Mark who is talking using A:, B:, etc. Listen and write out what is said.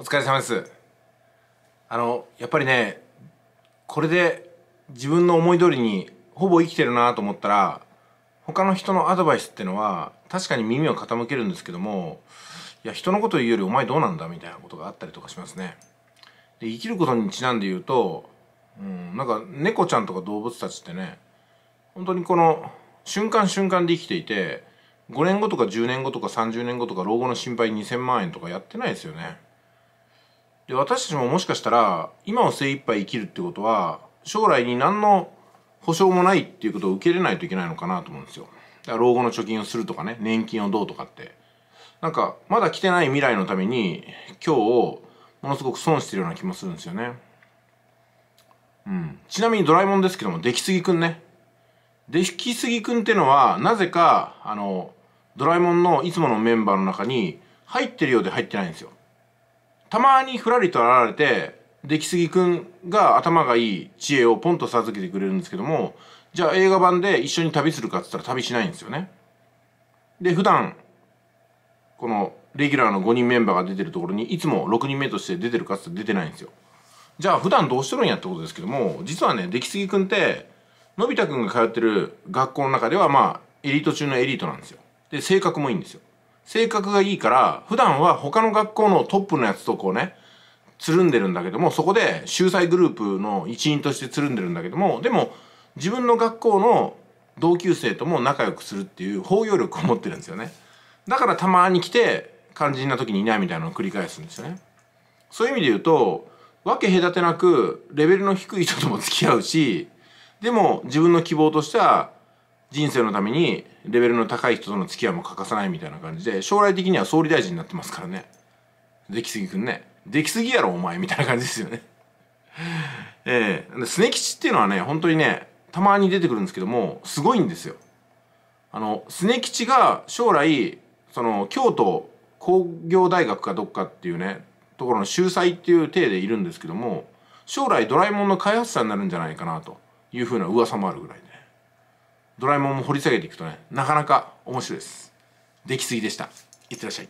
A: お疲れ様ですあのやっぱりねこれで自分の思い通りにほぼ生きてるなと思ったら他の人のアドバイスってのは確かに耳を傾けるんですけどもいや人のこと言うよりお前どうなんだみたいなことがあったりとかしますねで生きることにちなんで言うと、うん、なんか猫ちゃんとか動物たちってね本当にこの瞬間瞬間で生きていて5年後とか10年後とか30年後とか老後の心配2000万円とかやってないですよねで私たちももしかしたら今を精一杯生きるってことは将来に何の保証もないっていうことを受け入れないといけないのかなと思うんですよ。だから老後の貯金をするとかね年金をどうとかってなんかまだ来てない未来のために今日をものすごく損してるような気もするんですよね。うん、ちなみにドラえもんですけども出来すぎくんね出来すぎくんってのはなぜかあのドラえもんのいつものメンバーの中に入ってるようで入ってないんですよたまにふらりと現れて出来すぎくんが頭がいい知恵をポンと授けてくれるんですけどもじゃあ映画版で一緒に旅するかっつったら旅しないんですよね。で普段このレギュラーの5人メンバーが出てるところにいつも6人目として出てるかっつって出てないんですよ。じゃあ普段どうしてるんやってことですけども実はね出来すぎくんってのび太くんが通ってる学校の中ではまあエリート中のエリートなんですよ。で性格もいいんですよ。性格がいいから普段は他の学校のトップのやつとこうねつるんでるんだけどもそこで秀才グループの一員としてつるんでるんだけどもでも自分の学校の同級生とも仲良くするっていう包容力を持ってるんですよねだからたまに来て肝心な時にいないみたいなのを繰り返すんですよねそういう意味で言うと分け隔てなくレベルの低い人とも付き合うしでも自分の希望としては人生のためにレベルの高い人との付き合いも欠かさないみたいな感じで将来的には総理大臣になってますからね出来すぎくんね出来すぎやろお前みたいな感じですよね ええー、スネ吉っていうのはね本当にねたまに出てくるんですけどもすごいんですよあのスネ吉が将来その京都工業大学かどっかっていうねところの秀才っていう体でいるんですけども将来ドラえもんの開発者になるんじゃないかなというふうな噂もあるぐらいでねドラえもんも掘り下げていくとねなかなか面白いですできすぎでしたいってらっしゃい